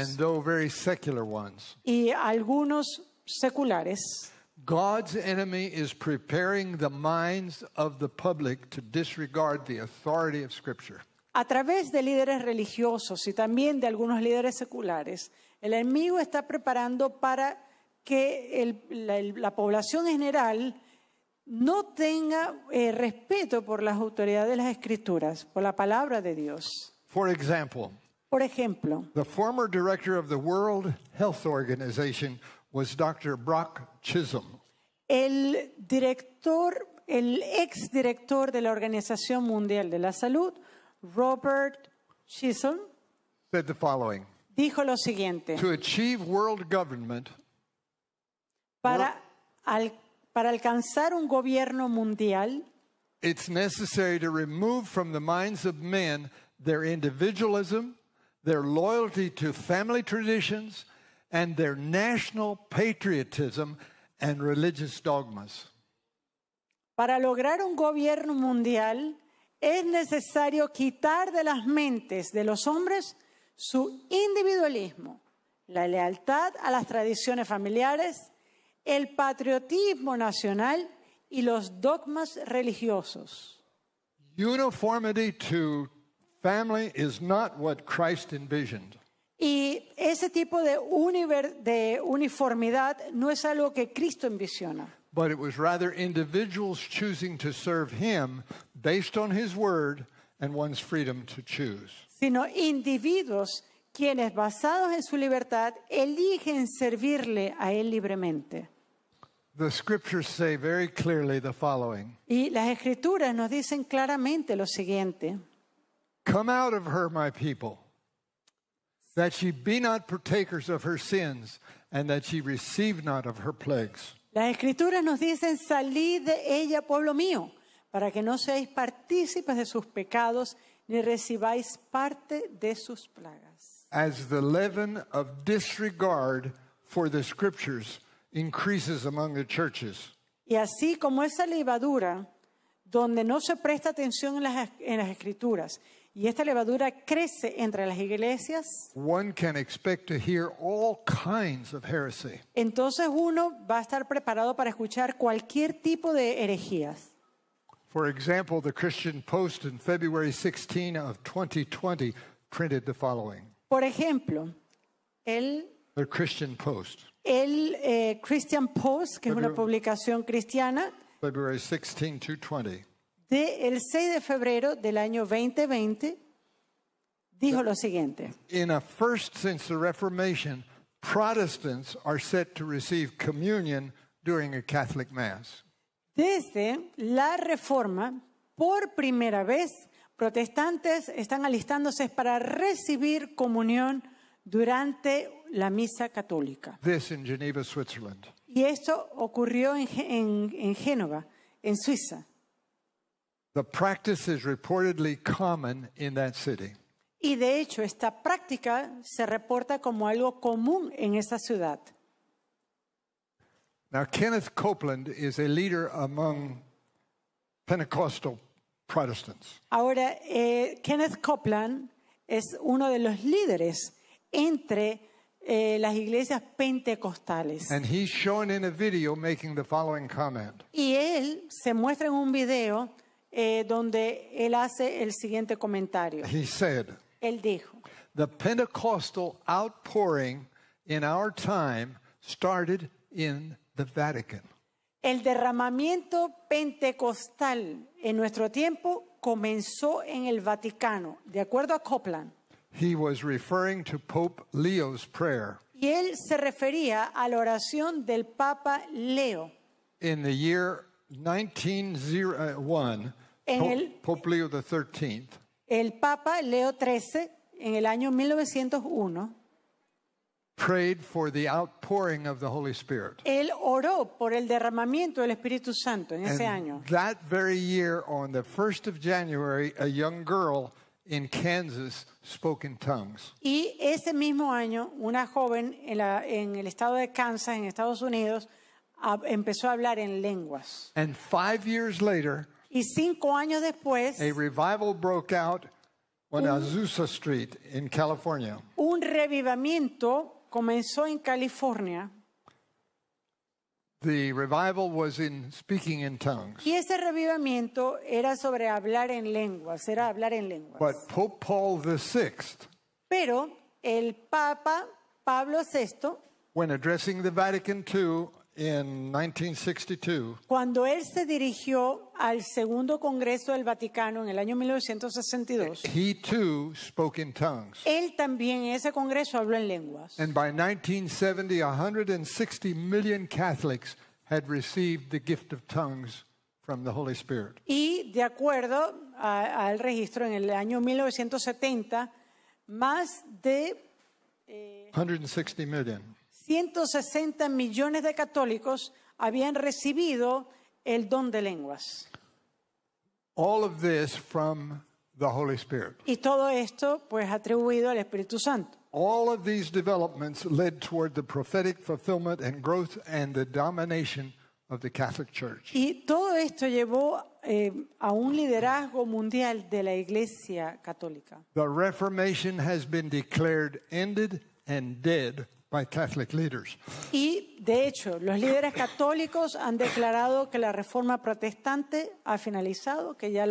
y algunos seculares God's enemy is preparing the minds of the public to disregard the authority of Scripture. A través de líderes religiosos y también de algunos líderes seculares, el enemigo está preparando para que el, la, la, población general no tenga eh, respeto por las autoridades de las Escrituras, por la palabra de Dios. For example, por ejemplo, the former director of the World Health Organization was Dr. Brock Chisholm el director, el ex director de la Organización Mundial de la Salud, Robert Chisholm, said the following. dijo lo siguiente. To achieve world government, para, al, para alcanzar un gobierno mundial, it's necessary to remove from the minds of men their individualism, their loyalty to family traditions, and their national patriotism dogmas. Para lograr un gobierno mundial es necesario quitar de las mentes de los hombres su individualismo, la lealtad a las tradiciones familiares, el patriotismo nacional y los dogmas religiosos. Uniformity to family is not what Christ envisioned. Y ese tipo de, de uniformidad no es algo que Cristo envisiona. Sino individuos quienes basados en su libertad eligen servirle a él libremente. Y las escrituras nos dicen claramente lo siguiente. Come out of her, my people that she be not partakers of her sins, and that she receive not of her plagues. La escritura nos dicen, salid de ella, pueblo mío, para que no seáis partícipes de sus pecados, ni recibáis parte de sus plagas. As the leaven of disregard for the scriptures increases among the churches. Y así como esa levadura, donde no se presta atención en las, en las escrituras, y esta levadura crece entre las iglesias. One can expect to hear all kinds of heresy. Entonces uno va a estar preparado para escuchar cualquier tipo de herejías. For example, the Christian Post in February 16 of 2020 printed the following. Por ejemplo, el The Christian Post. El eh, Christian Post, que es una publicación cristiana. February 16 2020. El 6 de febrero del año 2020, dijo lo siguiente. Desde la Reforma, por primera vez, protestantes están alistándose para recibir comunión durante la misa católica. Y esto ocurrió en Génova, en Suiza. The practice is reportedly common in that city. Y de hecho, esta práctica se reporta como algo común en esa ciudad. Now, Kenneth Copeland is a leader among Pentecostal Protestants. Ahora, eh, Kenneth Copeland es uno de los líderes entre eh, las iglesias pentecostales. And he's shown in a video making the following comment. Y él se muestra en un video eh, donde él hace el siguiente comentario. He said, él dijo, The Pentecostal outpouring in our time started in the Vatican. El derramamiento pentecostal en nuestro tiempo comenzó en el Vaticano, de acuerdo a Copland. He was referring to Pope Leo's prayer. Y él se refería a la oración del Papa Leo. en the year 1901, el, Pope Leo XIII, el Papa Leo XIII, en el año 1901, prayed for the outpouring of the Holy Spirit. Él oró por el derramamiento del Espíritu Santo en ese año. That very year, on the 1st of January, a young girl in Kansas spoke in tongues. Y ese mismo año, una joven en, la, en el estado de Kansas, en Estados Unidos, a, empezó a hablar en lenguas. And five years later, y cinco años después, a revival broke out on un, Azusa Street in California. Un revivamiento comenzó en California. The revival was in speaking in tongues. Y ese revivamiento era sobre hablar en lenguas, era hablar en lenguas. But Pope Paul VI, Pero el Papa Pablo VI, when addressing the Vatican II In 1962, Cuando él se dirigió al Segundo Congreso del Vaticano en el año 1962, he too spoke in tongues. él también en ese congreso habló en lenguas. And by 1970, 160 million Catholics had received the gift of tongues from the Holy Spirit. Y de acuerdo a- al registro, en el año 1970, más de 160 eh, million. 160 millones de católicos habían recibido el don de lenguas. All of this from the Holy Spirit. Y todo esto pues atribuido al Espíritu Santo. All of these developments led toward the prophetic fulfillment and growth and the domination of the Catholic Church. Y todo esto llevó eh, a un liderazgo mundial de la Iglesia Católica. The Reformation has been declared ended and dead y de hecho, los líderes católicos han declarado que la reforma protestante ha finalizado, que ya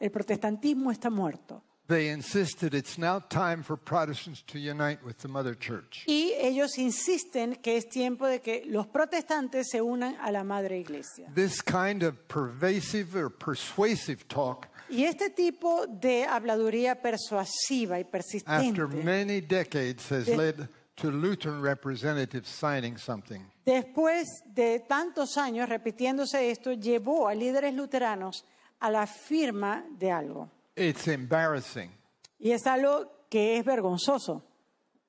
el protestantismo está muerto. They insisted it's now time for Protestants to unite with the Mother Church. Y ellos insisten que es tiempo de que los protestantes se unan a la Madre Iglesia. This kind of pervasive or persuasive talk y este tipo de habladuría persuasiva y persistente many decades has led to Lutheran representatives signing something. Después de tantos años repitiéndose esto, llevó a líderes luteranos a la firma de algo. It's embarrassing. Y es algo que es vergonzoso.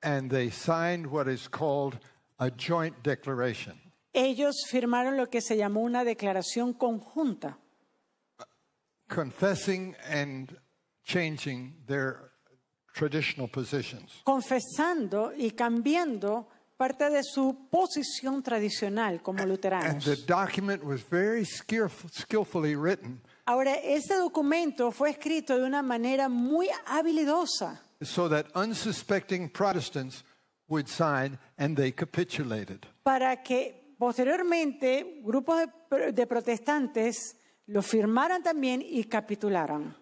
And they signed what is called a joint declaration. Ellos firmaron lo que se llamó una declaración conjunta. Confessing and changing their traditional positions. confesando y cambiando parte de su posición tradicional como luteranos. Ahora, este documento fue escrito de una manera muy habilidosa so that unsuspecting Protestants would sign and they capitulated. para que posteriormente grupos de protestantes lo firmaron también y capitularan.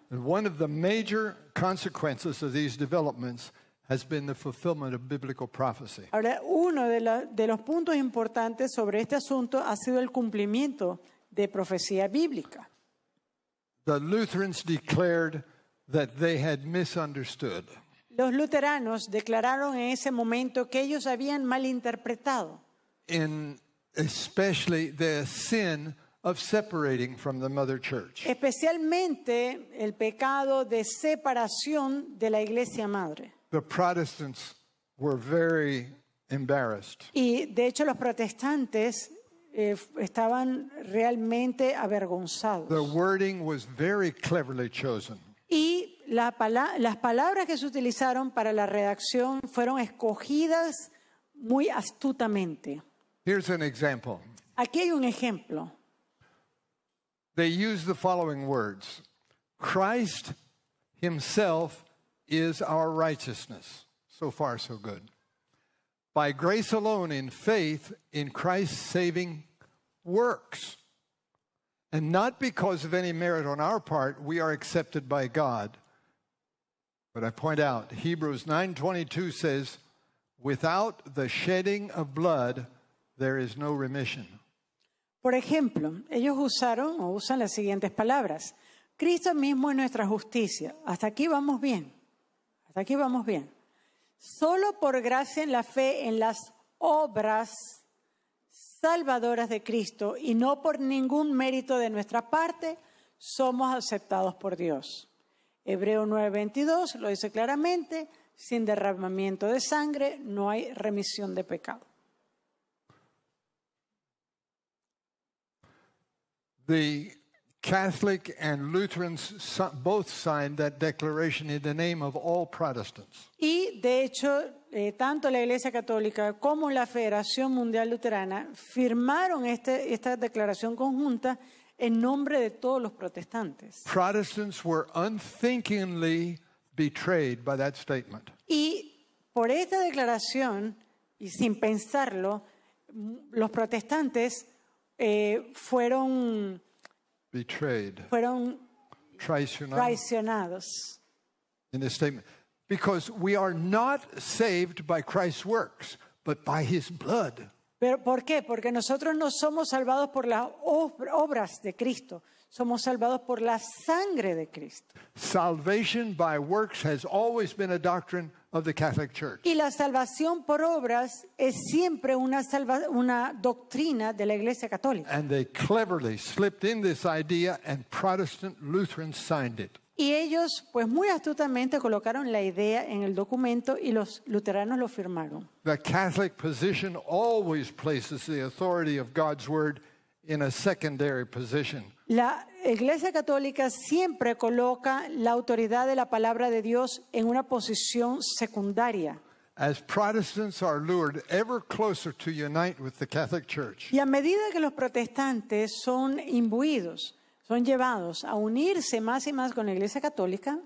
Ahora, uno de, los puntos importantes sobre este asunto ha sido el cumplimiento de profecía bíblica. Los luteranos declararon en ese momento que ellos habían malinterpretado. In especially their Especialmente el pecado de separación de la iglesia madre. The Protestants were very embarrassed. Y de hecho los protestantes eh, estaban realmente avergonzados. The wording was very cleverly chosen. Y la las palabras que se utilizaron para la redacción fueron escogidas muy astutamente. Here's an example. Aquí hay un ejemplo. they use the following words Christ himself is our righteousness. So far, so good. By grace alone, in faith, in Christ's saving works. And not because of any merit on our part, we are accepted by God. But I point out, Hebrews 9.22 says, Without the shedding of blood, there is no remission. Por ejemplo, ellos usaron o usan las siguientes palabras. Cristo mismo es nuestra justicia. Hasta aquí vamos bien. Hasta aquí vamos bien. Solo por gracia en la fe, en las obras salvadoras de Cristo y no por ningún mérito de nuestra parte, somos aceptados por Dios. Hebreo 9:22 lo dice claramente, sin derramamiento de sangre no hay remisión de pecado. the Catholic and Lutherans both signed that declaration in the name of all Protestants. Y de hecho, eh, tanto la Iglesia Católica como la Federación Mundial Luterana firmaron este, esta declaración conjunta en nombre de todos los protestantes. Protestants were unthinkingly betrayed by that statement. Y por esta declaración y sin pensarlo, los protestantes eh, fueron, Betrayed, fueron traicionados. In this statement, because we are not saved by Christ's works, but by His blood. Pero, ¿Por qué? Porque nosotros no somos salvados por las obras de Cristo, somos salvados por la sangre de Cristo. Salvation by works has always been a doctrine of the Catholic Church. Y la salvación por obras es siempre una, una doctrina de la Iglesia Católica. And they cleverly slipped in this idea and Protestant Lutherans signed it. Y ellos, pues muy astutamente, colocaron la idea en el documento y los luteranos lo firmaron. The Catholic position always places the authority of God's word in a secondary position. La Iglesia Católica siempre coloca la autoridad de la palabra de Dios en una posición secundaria. Y a medida que los protestantes son imbuidos, son llevados a unirse más y más con la Iglesia Católica,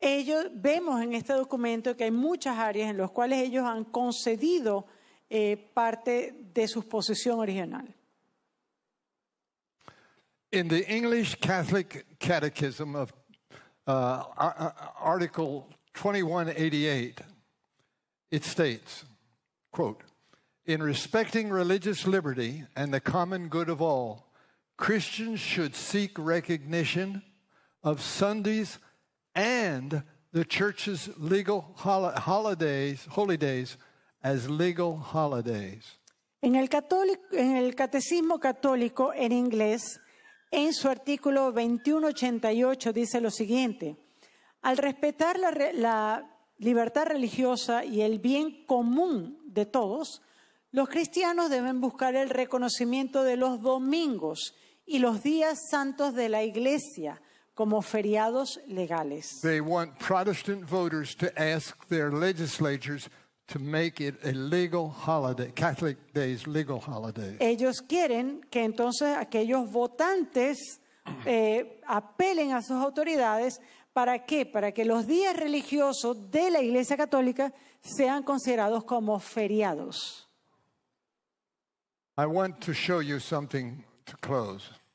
Ellos vemos en este documento que hay muchas áreas en las cuales ellos han concedido eh, parte de su posición original. In the English Catholic Catechism of uh, Article 2188, it states, quote, in respecting religious liberty and the common good of all, Christians should seek recognition of Sundays and the church's legal hol- holidays, holy days as legal holidays. En el, Catecismo Católico en inglés, en su artículo 2188 dice lo siguiente, al respetar la, la libertad religiosa y el bien común de todos, los cristianos deben buscar el reconocimiento de los domingos y los días santos de la Iglesia como feriados legales. They want Protestant voters to ask their legislatures ellos quieren que entonces aquellos votantes eh, apelen a sus autoridades para qué? Para que los días religiosos de la Iglesia Católica sean considerados como feriados.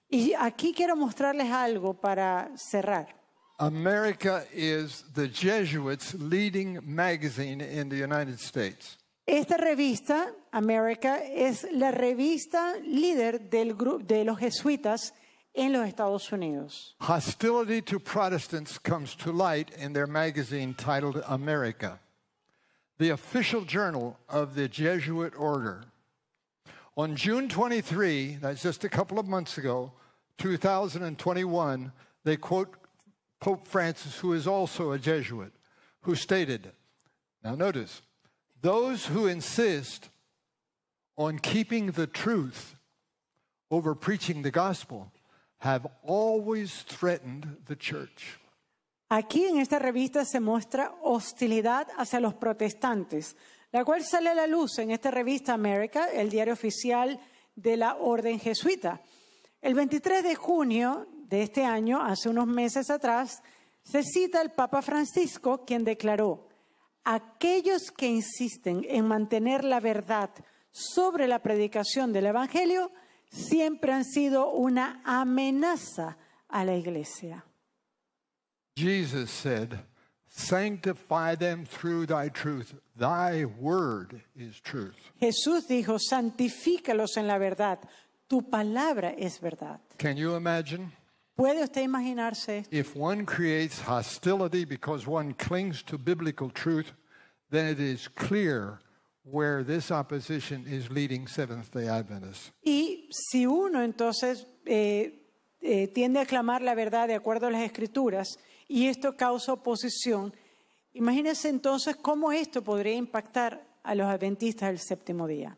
Y aquí quiero mostrarles algo para cerrar. America is the Jesuits' leading magazine in the United States. Esta revista, America, es la revista líder del de los jesuitas en los Estados Unidos. Hostility to Protestants comes to light in their magazine titled America, the official journal of the Jesuit order. On June 23, that's just a couple of months ago, 2021, they quote Pope Francis, who is also a Jesuit, who stated, now notice, those who insist on keeping the truth over preaching the gospel have always threatened the church. Aquí en esta revista se muestra hostilidad hacia los protestantes, la cual sale a la luz en esta revista America, el diario oficial de la Orden Jesuita. El 23 de junio de este año, hace unos meses atrás, se cita el Papa Francisco, quien declaró, aquellos que insisten en mantener la verdad sobre la predicación del Evangelio siempre han sido una amenaza a la iglesia. Jesús dijo, santifícalos en la verdad. Tu palabra es verdad. Can you ¿Puede usted imaginarse? If one creates hostility because one clings to biblical truth, then it is clear where this opposition is leading Seventh Day Adventists. Y si uno entonces eh, eh, tiende a clamar la verdad de acuerdo a las Escrituras y esto causa oposición, imagínense entonces cómo esto podría impactar a los adventistas del séptimo día.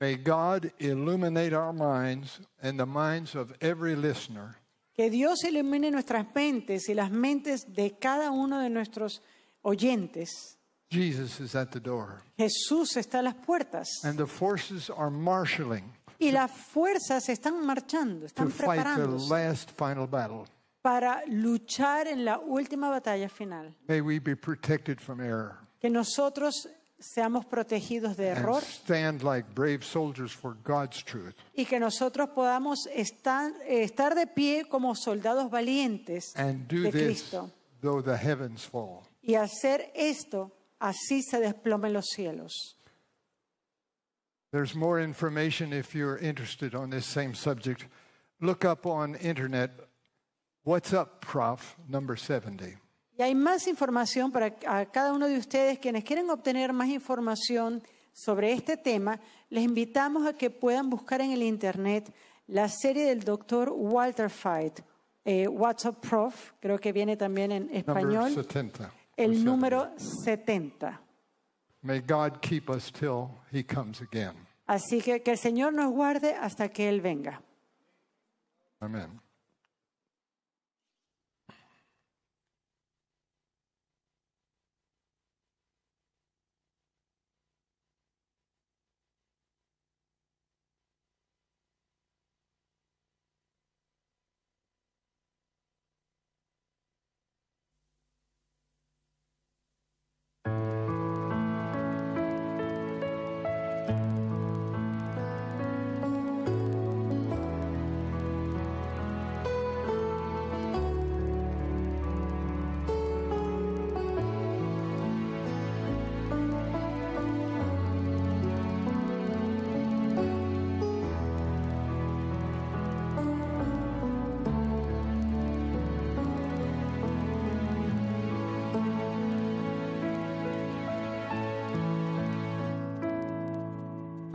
May God illuminate our minds and the minds of every listener. Que Dios ilumine nuestras mentes y las mentes de cada uno de nuestros oyentes. Jesus Jesús está a las puertas. y las fuerzas están marchando, están preparando para luchar en la última batalla final. May we be protected from error. Que nosotros seamos protegidos de error y que nosotros podamos estar, de pie como soldados valientes de Cristo y hacer esto así se desplomen los cielos. There's more information if you're interested on this same subject. Look up on internet, What's Up, Prof, number 70. Y hay más información para cada uno de ustedes. Quienes quieren obtener más información sobre este tema, les invitamos a que puedan buscar en el Internet la serie del doctor Walter Fight, eh, What's Up Prof, creo que viene también en español. el número 70. Así que que el Señor nos guarde hasta que Él venga. Amén.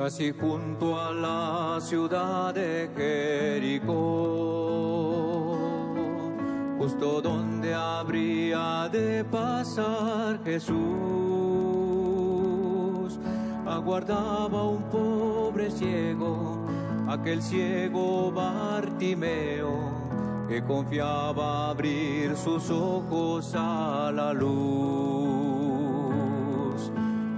casi junto a la ciudad de Jericó, justo donde habría de pasar Jesús, aguardaba un pobre ciego, aquel ciego Bartimeo que confiaba abrir sus ojos a la luz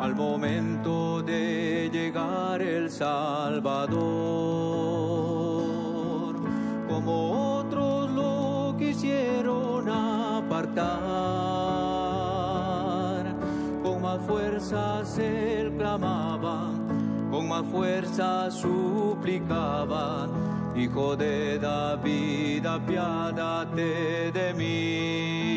al momento de llegar el Salvador, como otros lo quisieron apartar, con más fuerza se clamaba, con más fuerza suplicaba. Hijo de David, apiádate de mí.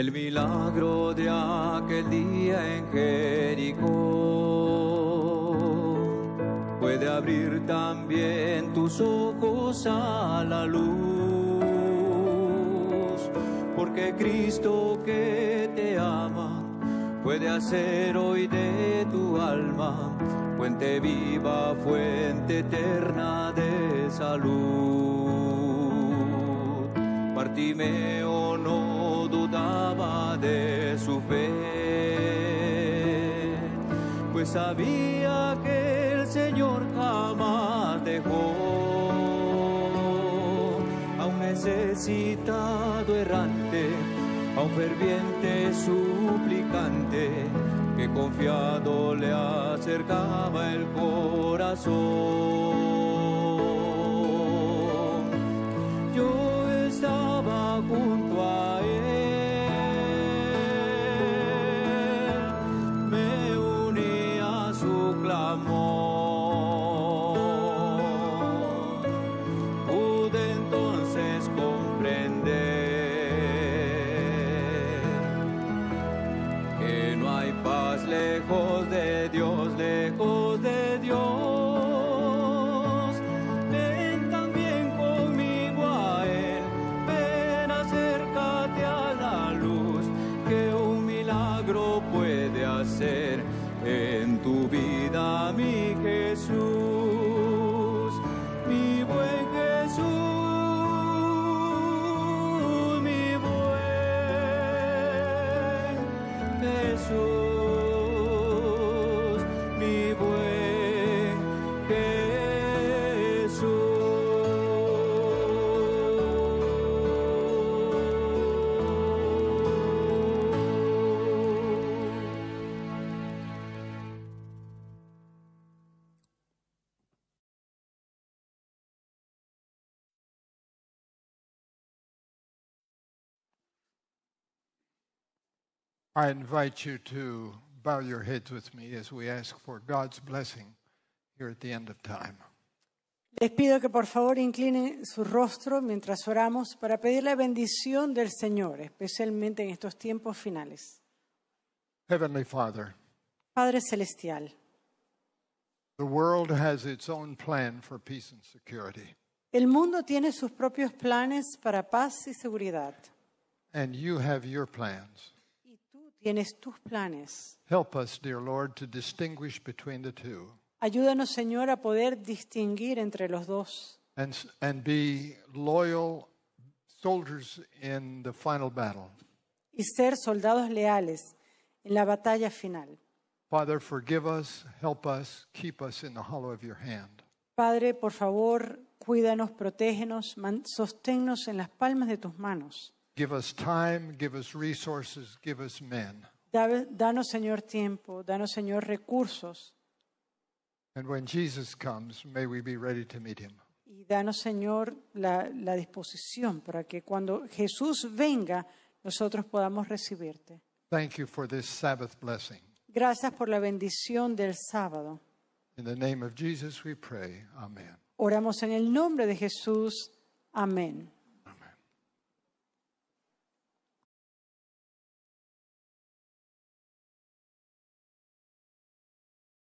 el milagro de aquel día en Jericó puede abrir también tus ojos a la luz, porque Cristo que te ama puede hacer hoy de tu alma fuente viva, fuente eterna de salud de su fe, pues sabía que el Señor jamás dejó a un necesitado errante, a un ferviente suplicante que confiado le acercaba el corazón. I invite you to bow your heads with me as we ask for God's blessing here at the end of time. Les pido que por favor inclinen su rostro mientras oramos para pedir la bendición del Señor, especialmente en estos tiempos finales. Heavenly Father, Padre celestial, the world has its own plan for peace and security. El mundo tiene sus propios planes para paz y seguridad. And you have your plans tienes tus planes. Help us, dear Lord, to distinguish between the two Ayúdanos, Señor, a poder distinguir entre los dos and, be loyal soldiers in the final battle. y ser soldados leales en la batalla final. Father, forgive us, help us, keep us in the hollow of your hand. Padre, por favor, cuídanos, protégenos, man- en las palmas de tus manos. Give us time, give us resources, give us men. Danos, Señor, tiempo, danos, Señor, recursos. And when Jesus comes, may we be ready to meet him. Y danos, Señor, la, la disposición para que cuando Jesús venga, nosotros podamos recibirte. Thank you for this Sabbath blessing. Gracias por la bendición del sábado. In the name of Jesus we pray. Amen. Oramos en el nombre de Jesús. Amén.